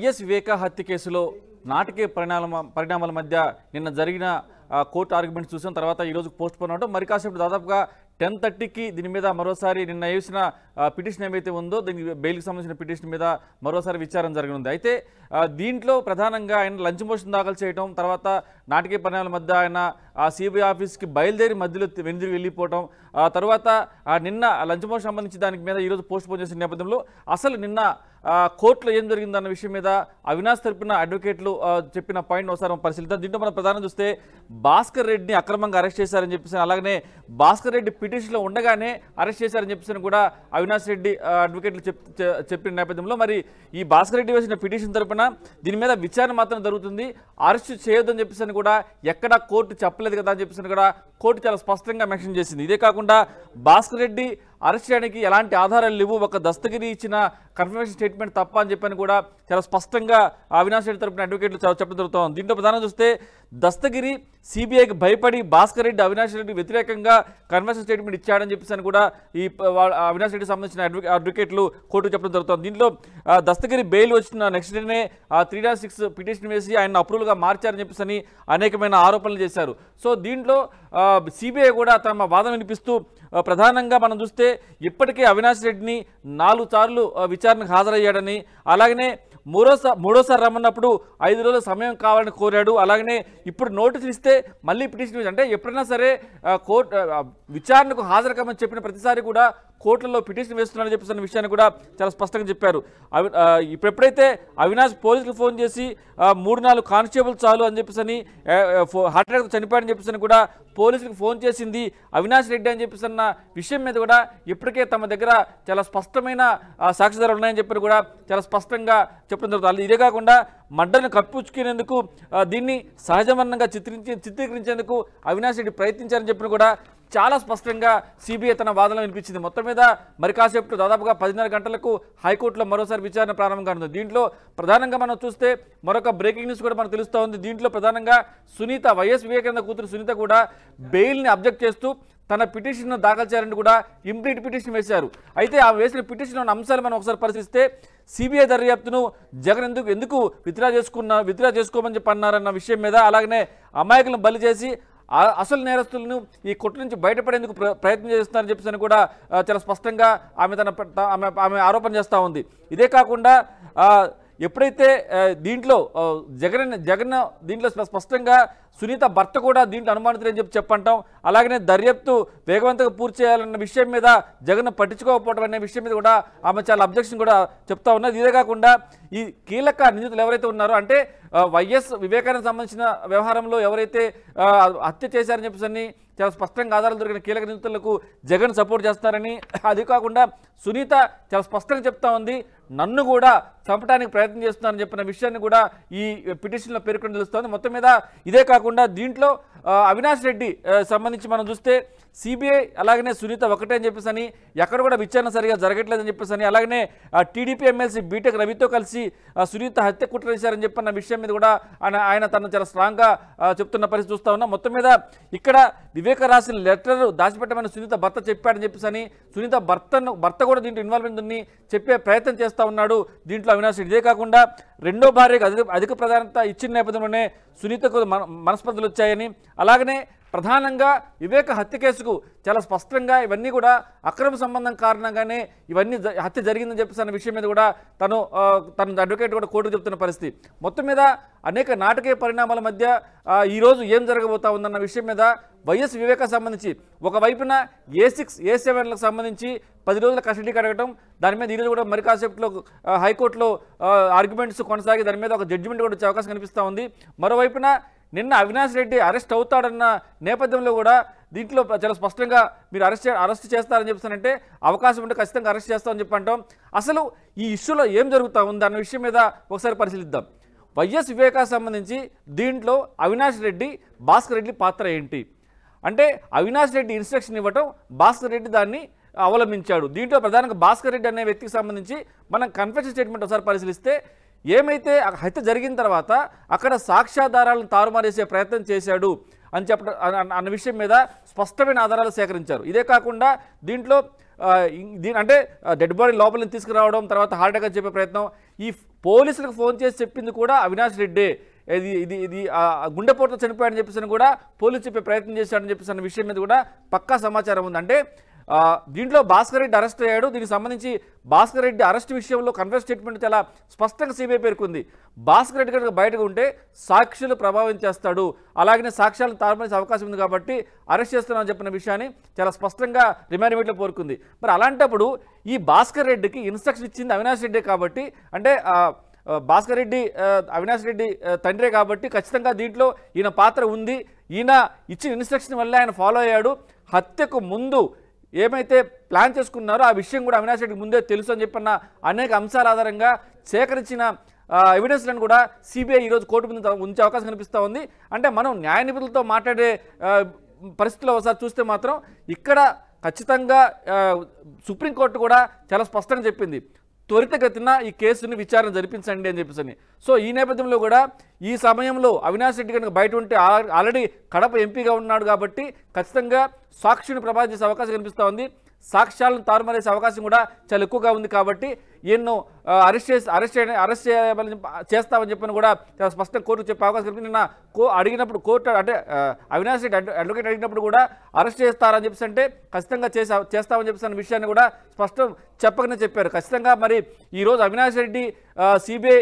YS వివేక హత్య కేసులో నాటకీయ పరిణామ పరిణామాల మధ్య నిన్న జరిగిన కోర్టు ఆర్గ్యుమెంట్స్ చూసిన తర్వాత ఈరోజు పోస్ట్ పోన్ అవడం మరి కాసేపు దాదాపుగా టెన్ థర్టీకి దీని మీద మరోసారి నిన్న వేసిన పిటిషన్ ఏమైతే ఉందో దీనికి బెయిల్కి సంబంధించిన పిటిషన్ మీద మరోసారి విచారణ జరగనుంది అయితే దీంట్లో ప్రధానంగా ఆయన లంచ్ మోషన్ దాఖలు చేయడం తర్వాత నాటకీయ పరిణామాల మధ్య ఆయన ఆ సిబిఐ ఆఫీస్కి బయలుదేరి మధ్యలో వెనుదిరి వెళ్ళిపోవటం ఆ తర్వాత నిన్న లంచమోహన్ సంబంధించి దానికి మీద ఈరోజు పోస్ట్ పోన్ చేసిన నేపథ్యంలో అసలు నిన్న కోర్టులో ఏం జరిగిందన్న విషయం మీద అవినాష్ తరపున అడ్వకేట్లు చెప్పిన పాయింట్ ఒకసారి పరిశీలిద్దాం దీంట్లో మనం ప్రధానం చూస్తే భాస్కర్ రెడ్డిని అక్రమంగా అరెస్ట్ చేశారని చెప్పేసి అలాగనే భాస్కర్ రెడ్డి పిటిషన్లో ఉండగానే అరెస్ట్ చేశారని చెప్పేసి కూడా అవినాష్ రెడ్డి అడ్వకేట్లు చెప్పిన నేపథ్యంలో మరి ఈ భాస్కర్ రెడ్డి వేసిన పిటిషన్ తరపున దీని మీద విచారణ మాత్రం జరుగుతుంది అరెస్ట్ చేయొద్దని చెప్పేసి కూడా ఎక్కడా కోర్టు చెప్పలేదు లేదు కదా అని చెప్పేసి కూడా కోర్టు చాలా స్పష్టంగా మెన్షన్ చేసింది ఇదే కాకుండా భాస్కర్ రెడ్డి అరెస్ట్ చేయడానికి ఎలాంటి ఆధారాలు లేవు ఒక దస్తగిరి ఇచ్చిన కన్ఫర్మేషన్ స్టేట్మెంట్ తప్ప అని చెప్పని కూడా చాలా స్పష్టంగా అవినాష్ రెడ్డి తరపున అడ్వకేట్లు చెప్పడం జరుగుతుంది దీంట్లో ప్రధానం చూస్తే దస్తగిరి సిబిఐకి భయపడి భాస్కర్ రెడ్డి అవినాష్ రెడ్డి వ్యతిరేకంగా కన్ఫర్మేషన్ స్టేట్మెంట్ ఇచ్చాడని చెప్పేసి కూడా ఈ అవినాష్ రెడ్డికి సంబంధించిన అడ్వకేట్లు కోర్టుకు చెప్పడం జరుగుతుంది దీంట్లో దస్తగిరి బెయిల్ వచ్చిన నెక్స్ట్ డేనే త్రీ డాట్ సిక్స్ పిటిషన్ వేసి ఆయన అప్రూవల్గా మార్చారని చెప్పేసి అనేకమైన ఆరోపణలు చేశారు సో దీంట్లో సిబిఐ కూడా తమ వాదన వినిపిస్తూ ప్రధానంగా మనం చూస్తే ఇప్పటికే అవినాష్ రెడ్డిని నాలుగు సార్లు విచారణకు హాజరయ్యాడని అలాగనే మూడోసారి మూడోసారి రమ్మన్నప్పుడు ఐదు రోజుల సమయం కావాలని కోరాడు అలాగనే ఇప్పుడు నోటీసులు ఇస్తే మళ్ళీ పిటిషన్ అంటే ఎప్పుడైనా సరే కోర్టు విచారణకు హాజరు కమ్మని చెప్పిన ప్రతిసారి కూడా కోర్టులలో పిటిషన్ వేస్తున్నారని చెప్పేసిన విషయాన్ని కూడా చాలా స్పష్టంగా చెప్పారు ఇప్పుడెప్పుడైతే అవినాష్ పోలీసులు ఫోన్ చేసి మూడు నాలుగు కానిస్టేబుల్ చాలు అని చెప్పేసి హార్ట్ అటాక్ చనిపోయాడని చెప్పేసి కూడా పోలీసులకు ఫోన్ చేసింది అవినాష్ రెడ్డి అని చెప్పేసిన విషయం మీద కూడా ఇప్పటికే తమ దగ్గర చాలా స్పష్టమైన సాక్షిదారులు ఉన్నాయని చెప్పారు కూడా చాలా స్పష్టంగా చెప్పడం జరుగుతుంది ఇదే కాకుండా మడ్డను కప్పించుకునేందుకు దీన్ని సహజమన్నంగా చిత్రించి చిత్రీకరించేందుకు అవినాష్ రెడ్డి ప్రయత్నించారని చెప్పిన కూడా చాలా స్పష్టంగా సిబిఐ తన వాదనలు వినిపించింది మొత్తం మీద మరి కాసేపు దాదాపుగా పదిన్నర గంటలకు హైకోర్టులో మరోసారి విచారణ ప్రారంభం కానుంది దీంట్లో ప్రధానంగా మనం చూస్తే మరొక బ్రేకింగ్ న్యూస్ కూడా మనకు తెలుస్తూ ఉంది దీంట్లో ప్రధానంగా సునీత వైఎస్ వివేకానంద కూతురు సునీత కూడా బెయిల్ని అబ్జెక్ట్ చేస్తూ తన పిటిషన్ను దాఖలు చేయాలని కూడా ఇంప్లీట్ పిటిషన్ వేశారు అయితే ఆ వేసిన పిటిషన్ ఉన్న అంశాలు మనం ఒకసారి పరిశీలిస్తే సిబిఐ దర్యాప్తును జగన్ ఎందుకు ఎందుకు విత్డ్రా చేసుకున్న విత్డ్రా చేసుకోమని చెప్పన్నారన్న విషయం మీద అలాగనే అమాయకులను బలి చేసి అసలు నేరస్తులను ఈ కొట్టు నుంచి బయటపడేందుకు ప్రయత్నం చేస్తున్నారని చెప్పేసి కూడా చాలా స్పష్టంగా ఆమె తన ఆమె ఆమె ఆరోపణ చేస్తూ ఉంది ఇదే కాకుండా ఎప్పుడైతే దీంట్లో జగన్ జగన్ దీంట్లో స్పష్టంగా సునీత భర్త కూడా దీంట్లో అనుమానితులు అని చెప్పి చెప్పంటాం అలాగనే దర్యాప్తు వేగవంతంగా పూర్తి చేయాలన్న విషయం మీద జగన్ పట్టించుకోకపోవడం అనే విషయం మీద కూడా ఆమె చాలా అబ్జెక్షన్ కూడా చెప్తా ఉన్నది ఇదే కాకుండా ఈ కీలక నిందితులు ఎవరైతే ఉన్నారో అంటే వైఎస్ వివేకానంద సంబంధించిన వ్యవహారంలో ఎవరైతే హత్య చేశారని చెప్పేసి చాలా స్పష్టంగా ఆధారాలు దొరికిన కీలక నిందితులకు జగన్ సపోర్ట్ చేస్తున్నారని అది కాకుండా సునీత చాలా స్పష్టంగా చెప్తా ఉంది నన్ను కూడా చంపడానికి ప్రయత్నం చేస్తున్నారని చెప్పిన విషయాన్ని కూడా ఈ పిటిషన్లో పేర్కొని తెలుస్తోంది మొత్తం మీద ఇదే కాకుండా దీంట్లో అవినాష్ రెడ్డి సంబంధించి మనం చూస్తే సిబిఐ అలాగనే సునీత ఒకటే అని చెప్పేసి అని ఎక్కడ కూడా విచారణ సరిగా జరగట్లేదని చెప్పేసి అని అలాగనే టీడీపీ ఎమ్మెల్సీ బీటెక్ రవితో కలిసి సునీత హత్య కుట్ర చేశారని చెప్పిన విషయం విషయం మీద కూడా ఆయన ఆయన తను చాలా స్ట్రాంగ్గా చెప్తున్న పరిస్థితి చూస్తూ ఉన్నాం మొత్తం మీద ఇక్కడ వివేక రాసిన లెటర్ దాచిపెట్టమని సునీత భర్త చెప్పాడని చెప్పేసి అని సునీత భర్తను భర్త కూడా దీంట్లో ఇన్వాల్వ్మెంట్ ఉంది చెప్పే ప్రయత్నం చేస్తూ ఉన్నాడు దీంట్లో అవినాష్ ఇదే కాకుండా రెండో భార్యకు అధిక అధిక ప్రాధాన్యత ఇచ్చిన నేపథ్యంలోనే సునీతకు మనస్పర్ధలు వచ్చాయని అలాగనే ప్రధానంగా వివేక హత్య కేసుకు చాలా స్పష్టంగా ఇవన్నీ కూడా అక్రమ సంబంధం కారణంగానే ఇవన్నీ హత్య జరిగిందని చెప్పేసి అన్న విషయం మీద కూడా తను తన అడ్వకేట్ కూడా కోర్టుకు చెప్తున్న పరిస్థితి మొత్తం మీద అనేక నాటకీయ పరిణామాల మధ్య ఈరోజు ఏం జరగబోతా ఉందన్న విషయం మీద వైఎస్ వివేక సంబంధించి ఒకవైపున ఏ సిక్స్ ఏ సెవెన్లకు సంబంధించి పది రోజుల కస్టడీకి అడగటం దాని మీద ఈరోజు కూడా మరి కాసేపులో హైకోర్టులో ఆర్గ్యుమెంట్స్ కొనసాగి దాని మీద ఒక జడ్జిమెంట్ కూడా వచ్చే అవకాశం కనిపిస్తూ ఉంది మరోవైపున నిన్న అవినాష్ రెడ్డి అరెస్ట్ అవుతాడన్న నేపథ్యంలో కూడా దీంట్లో చాలా స్పష్టంగా మీరు అరెస్ట్ అరెస్ట్ చేస్తారని చెప్తానంటే అవకాశం ఉంటే ఖచ్చితంగా అరెస్ట్ చేస్తామని చెప్పి అంటాం అసలు ఈ ఇష్యూలో ఏం జరుగుతా ఉంది అన్న విషయం మీద ఒకసారి పరిశీలిద్దాం వైఎస్ వివేకా సంబంధించి దీంట్లో అవినాష్ రెడ్డి భాస్కర్ రెడ్డి పాత్ర ఏంటి అంటే అవినాష్ రెడ్డి ఇన్స్ట్రక్షన్ ఇవ్వటం భాస్కర్ రెడ్డి దాన్ని అవలంబించాడు దీంట్లో ప్రధానంగా భాస్కర్ రెడ్డి అనే వ్యక్తికి సంబంధించి మనం కన్ఫెషన్ స్టేట్మెంట్ ఒకసారి పరిశీలిస్తే ఏమైతే హత్య జరిగిన తర్వాత అక్కడ సాక్ష్యాధారాలను తారుమారేసే ప్రయత్నం చేశాడు అని చెప్పడం అన్న విషయం మీద స్పష్టమైన ఆధారాలు సేకరించారు ఇదే కాకుండా దీంట్లో దీని అంటే డెడ్ బాడీ లోపలిని తీసుకురావడం తర్వాత హార్ట్ అటాక్ చెప్పే ప్రయత్నం ఈ పోలీసులకు ఫోన్ చేసి చెప్పింది కూడా అవినాష్ రెడ్డే ఇది ఇది ఇది గుండెపోటులో చనిపోయాడని చెప్పేసి కూడా పోలీసు చెప్పే ప్రయత్నం చేశాడని చెప్పేసి అన్న విషయం మీద కూడా పక్కా సమాచారం ఉంది అంటే దీంట్లో భాస్కర్ రెడ్డి అరెస్ట్ అయ్యాడు దీనికి సంబంధించి భాస్కర్ రెడ్డి అరెస్ట్ విషయంలో కన్వర్స్ స్టేట్మెంట్ చాలా స్పష్టంగా సిబిఐ పేర్కొంది భాస్కర్ రెడ్డి కనుక బయటకు ఉంటే సాక్షులు ప్రభావం చేస్తాడు అలాగనే సాక్ష్యాలను తారమేసే అవకాశం ఉంది కాబట్టి అరెస్ట్ చేస్తున్నామని చెప్పిన విషయాన్ని చాలా స్పష్టంగా రిమాండ్మెంట్లో కోరుకుంది మరి అలాంటప్పుడు ఈ భాస్కర్ రెడ్డికి ఇన్స్ట్రక్షన్ ఇచ్చింది అవినాష్ రెడ్డి కాబట్టి అంటే భాస్కర్ రెడ్డి అవినాష్ రెడ్డి తండ్రే కాబట్టి ఖచ్చితంగా దీంట్లో ఈయన పాత్ర ఉంది ఈయన ఇచ్చిన ఇన్స్ట్రక్షన్ వల్ల ఆయన ఫాలో అయ్యాడు హత్యకు ముందు ఏమైతే ప్లాన్ చేసుకున్నారో ఆ విషయం కూడా అవినాష్ రెడ్డికి ముందే తెలుసు అని చెప్పిన అనేక అంశాల ఆధారంగా సేకరించిన ఎవిడెన్స్లను కూడా సిబిఐ ఈరోజు కోర్టు ముందు ఉంచే అవకాశం కనిపిస్తూ ఉంది అంటే మనం న్యాయ నిపుణులతో మాట్లాడే పరిస్థితుల్లో ఒకసారి చూస్తే మాత్రం ఇక్కడ ఖచ్చితంగా సుప్రీంకోర్టు కూడా చాలా స్పష్టంగా చెప్పింది త్వరితగతిన ఈ కేసుని విచారణ జరిపించండి అని చెప్పేసి సో ఈ నేపథ్యంలో కూడా ఈ సమయంలో అవినాష్ రెడ్డి కనుక బయట ఉంటే ఆల్రెడీ కడప ఎంపీగా ఉన్నాడు కాబట్టి ఖచ్చితంగా సాక్షిని ప్రభావం చేసే అవకాశం కనిపిస్తూ ఉంది సాక్ష్యాలను తారుమారేసే అవకాశం కూడా చాలా ఎక్కువగా ఉంది కాబట్టి ఎన్నో అరెస్ట్ చేసి అరెస్ట్ చేయ అరెస్ట్ చేయమని చేస్తామని చెప్పని కూడా చాలా స్పష్టంగా కోర్టు చెప్పే అవకాశం కలిపి నిన్న కో అడిగినప్పుడు కోర్టు అంటే అవినాష్ రెడ్డి అడ్వకేట్ అడిగినప్పుడు కూడా అరెస్ట్ చేస్తారని చెప్పేసి అంటే ఖచ్చితంగా చేసే చేస్తామని చెప్పేసి అన్న విషయాన్ని కూడా స్పష్టం చెప్పకనే చెప్పారు ఖచ్చితంగా మరి ఈరోజు అవినాష్ రెడ్డి సిబిఐ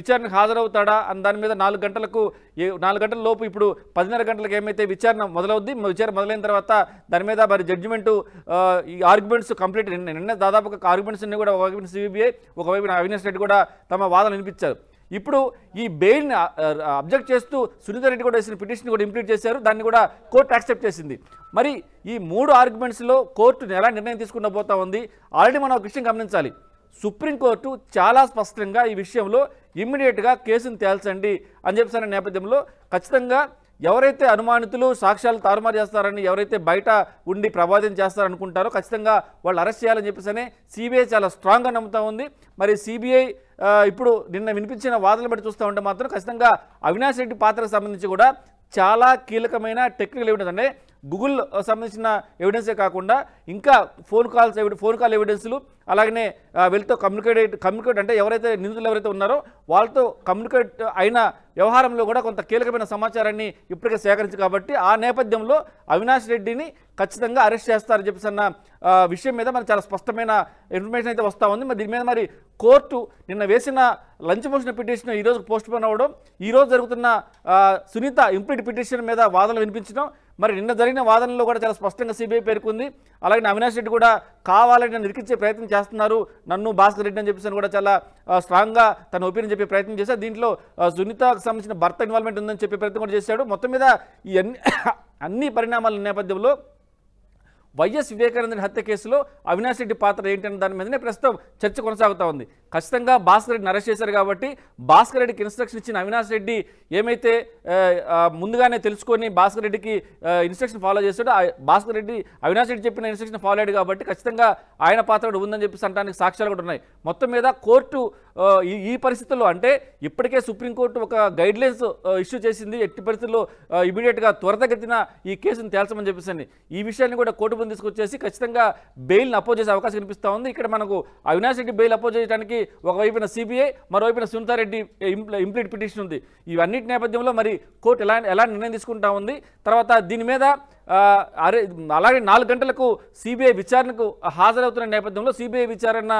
విచారణకు హాజరవుతాడా అని దాని మీద నాలుగు గంటలకు నాలుగు గంటల లోపు ఇప్పుడు పదిన్నర గంటలకు ఏమైతే విచారణ మొదలవుద్ది విచారణ మొదలైన తర్వాత దాని మీద మరి జడ్జిమెంటు ఈ ఆర్గ్యుమెంట్స్ కంప్లీట్ నిన్న దాదాపు ఆర్గ్యుమెంట్స్ అన్ని కూడా ఒకవైపు సిబిఐ ఒకవైపు అవినాష్ రెడ్డి కూడా తమ వాదన వినిపించారు ఇప్పుడు ఈ బెయిల్ని అబ్జెక్ట్ చేస్తూ సునీత రెడ్డి కూడా వేసిన పిటిషన్ కూడా ఇంప్లీట్ చేశారు దాన్ని కూడా కోర్టు యాక్సెప్ట్ చేసింది మరి ఈ మూడు ఆర్గ్యుమెంట్స్లో కోర్టు ఎలా నిర్ణయం తీసుకున్న పోతా ఉంది ఆల్రెడీ మనం ఒక విషయం గమనించాలి సుప్రీంకోర్టు చాలా స్పష్టంగా ఈ విషయంలో ఇమ్మీడియట్గా కేసును తేల్చండి అని అనే నేపథ్యంలో ఖచ్చితంగా ఎవరైతే అనుమానితులు సాక్ష్యాలు తారుమారు చేస్తారని ఎవరైతే బయట ఉండి ప్రభావితం చేస్తారనుకుంటారో ఖచ్చితంగా వాళ్ళు అరెస్ట్ చేయాలని చెప్పేసి సిబిఐ చాలా స్ట్రాంగ్గా నమ్ముతూ ఉంది మరి సిబిఐ ఇప్పుడు నిన్న వినిపించిన వాదనలు బట్టి చూస్తూ ఉంటే మాత్రం ఖచ్చితంగా అవినాష్ రెడ్డి పాత్రకు సంబంధించి కూడా చాలా కీలకమైన టెక్నికల్ ఏమిటంటే గూగుల్ సంబంధించిన ఎవిడెన్సే కాకుండా ఇంకా ఫోన్ కాల్స్ ఫోన్ కాల్ ఎవిడెన్స్లు అలాగనే వీళ్ళతో కమ్యూనికేట్ కమ్యూనికేట్ అంటే ఎవరైతే నిందితులు ఎవరైతే ఉన్నారో వాళ్ళతో కమ్యూనికేట్ అయిన వ్యవహారంలో కూడా కొంత కీలకమైన సమాచారాన్ని ఇప్పటికే సేకరించు కాబట్టి ఆ నేపథ్యంలో అవినాష్ రెడ్డిని ఖచ్చితంగా అరెస్ట్ చేస్తారని చెప్పేసి అన్న విషయం మీద మనకు చాలా స్పష్టమైన ఇన్ఫర్మేషన్ అయితే వస్తూ ఉంది మరి దీని మీద మరి కోర్టు నిన్న వేసిన లంచ్ మోషన్ పిటిషన్ ఈరోజు పోస్ట్ పోన్ అవ్వడం ఈరోజు జరుగుతున్న సునీత ఇంప్లీట్ పిటిషన్ మీద వాదనలు వినిపించడం మరి నిన్న జరిగిన వాదనలో కూడా చాలా స్పష్టంగా సిబిఐ పేర్కొంది అలాగే అవినాష్ రెడ్డి కూడా కావాలని నన్ను ఇరికించే ప్రయత్నం చేస్తున్నారు నన్ను భాస్కర్ రెడ్డి అని చెప్పేసి కూడా చాలా స్ట్రాంగ్గా తన ఒపీనియన్ చెప్పే ప్రయత్నం చేశారు దీంట్లో సునీతకు సంబంధించిన భర్త ఇన్వాల్వ్మెంట్ ఉందని చెప్పే ప్రయత్నం కూడా చేశాడు మొత్తం మీద ఈ అన్ని అన్ని పరిణామాల నేపథ్యంలో వైఎస్ వివేకానందని హత్య కేసులో అవినాష్ రెడ్డి పాత్ర ఏంటనే దాని మీదనే ప్రస్తుతం చర్చ కొనసాగుతూ ఉంది ఖచ్చితంగా భాస్కర్ రెడ్డిని అరెస్ట్ చేశారు కాబట్టి భాస్కర్ రెడ్డికి ఇన్స్ట్రక్షన్ ఇచ్చిన అవినాష్ రెడ్డి ఏమైతే ముందుగానే తెలుసుకొని భాస్కర్ రెడ్డికి ఇన్స్ట్రక్షన్ ఫాలో చేశాడో భాస్కర్ రెడ్డి అవినాష్ రెడ్డి చెప్పిన ఇన్స్ట్రక్షన్ ఫాలో అయ్యాడు కాబట్టి ఖచ్చితంగా ఆయన పాత్ర ఉందని చెప్పేసి అంటానికి సాక్ష్యాలు కూడా ఉన్నాయి మొత్తం మీద కోర్టు ఈ పరిస్థితుల్లో అంటే ఇప్పటికే సుప్రీంకోర్టు ఒక గైడ్లైన్స్ ఇష్యూ చేసింది ఎట్టి పరిస్థితుల్లో ఇమీడియట్గా త్వరతగతిన ఈ కేసును తేల్చమని చెప్పేసి ఈ విషయాన్ని కూడా కోర్టు ముందు తీసుకొచ్చేసి ఖచ్చితంగా బెయిల్ని అపోజ్ చేసే అవకాశం కనిపిస్తూ ఉంది ఇక్కడ మనకు అవినాష్ రెడ్డి బెయిల్ అపోజ్ చేయడానికి ఇప్పటికీ ఒకవైపున సిబిఐ మరోవైపున సునీతారెడ్డి ఇంప్లీట్ పిటిషన్ ఉంది ఇవన్నిటి నేపథ్యంలో మరి కోర్టు ఎలా ఎలా నిర్ణయం తీసుకుంటా ఉంది తర్వాత దీని మీద అరే అలాగే నాలుగు గంటలకు సిబిఐ విచారణకు హాజరవుతున్న నేపథ్యంలో సిబిఐ విచారణ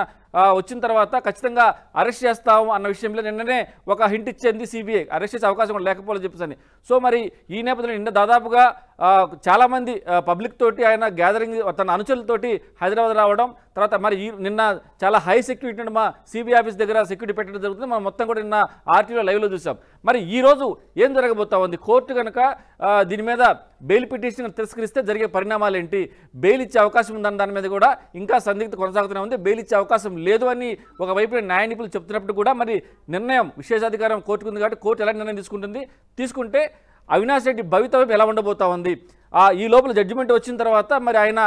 వచ్చిన తర్వాత ఖచ్చితంగా అరెస్ట్ చేస్తాము అన్న విషయంలో నిన్ననే ఒక హింట్ ఇచ్చింది సిబిఐ అరెస్ట్ చేసే అవకాశం లేకపోలేదు చెప్పేసి సో మరి ఈ నేపథ్యంలో నిన్న దాదాపుగా చాలామంది పబ్లిక్ తోటి ఆయన గ్యాదరింగ్ తన అనుచరులతోటి హైదరాబాద్ రావడం తర్వాత మరి ఈ నిన్న చాలా హై సెక్యూరిటీ మా సిబిఐ ఆఫీస్ దగ్గర సెక్యూరిటీ పెట్టడం జరుగుతుంది మనం మొత్తం కూడా నిన్న ఆర్టీఓ లైవ్లో చూసాం మరి ఈరోజు ఏం జరగబోతా ఉంది కోర్టు కనుక దీని మీద బెయిల్ పిటిషన్ తిరస్కరిస్తే జరిగే పరిణామాలు ఏంటి బెయిల్ ఇచ్చే అవకాశం ఉందన్న దాని మీద కూడా ఇంకా సందిగ్ధ కొనసాగుతూనే ఉంది బెయిల్ ఇచ్చే అవకాశం లేదు అని ఒకవైపు న్యాయ నిపుణులు చెప్తున్నప్పుడు కూడా మరి నిర్ణయం విశేషాధికారం కోర్టుకుంది కాబట్టి కోర్టు ఎలాంటి నిర్ణయం తీసుకుంటుంది తీసుకుంటే అవినాష్ రెడ్డి భవితవ్యం ఎలా ఉండబోతా ఉంది ఈ లోపల జడ్జిమెంట్ వచ్చిన తర్వాత మరి ఆయన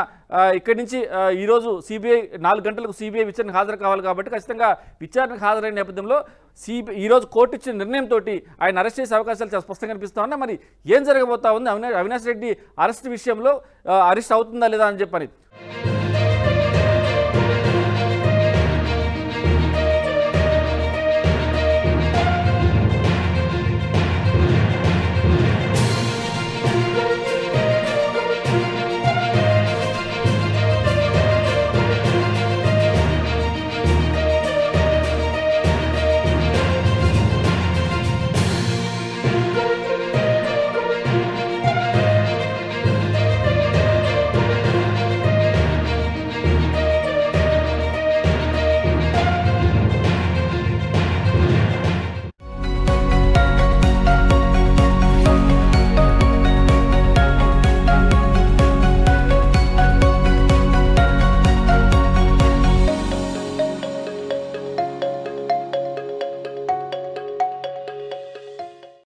ఇక్కడి నుంచి ఈరోజు సిబిఐ నాలుగు గంటలకు సిబిఐ విచారణకు హాజరు కావాలి కాబట్టి ఖచ్చితంగా విచారణకు హాజరైన నేపథ్యంలో సిబిఐ ఈరోజు కోర్టు ఇచ్చిన నిర్ణయంతో ఆయన అరెస్ట్ చేసే అవకాశాలు చాలా స్పష్టంగా కనిపిస్తూ ఉన్నాయి మరి ఏం జరగబోతా ఉంది అవినాష్ అవినాష్ రెడ్డి అరెస్ట్ విషయంలో అరెస్ట్ అవుతుందా లేదా అని చెప్పని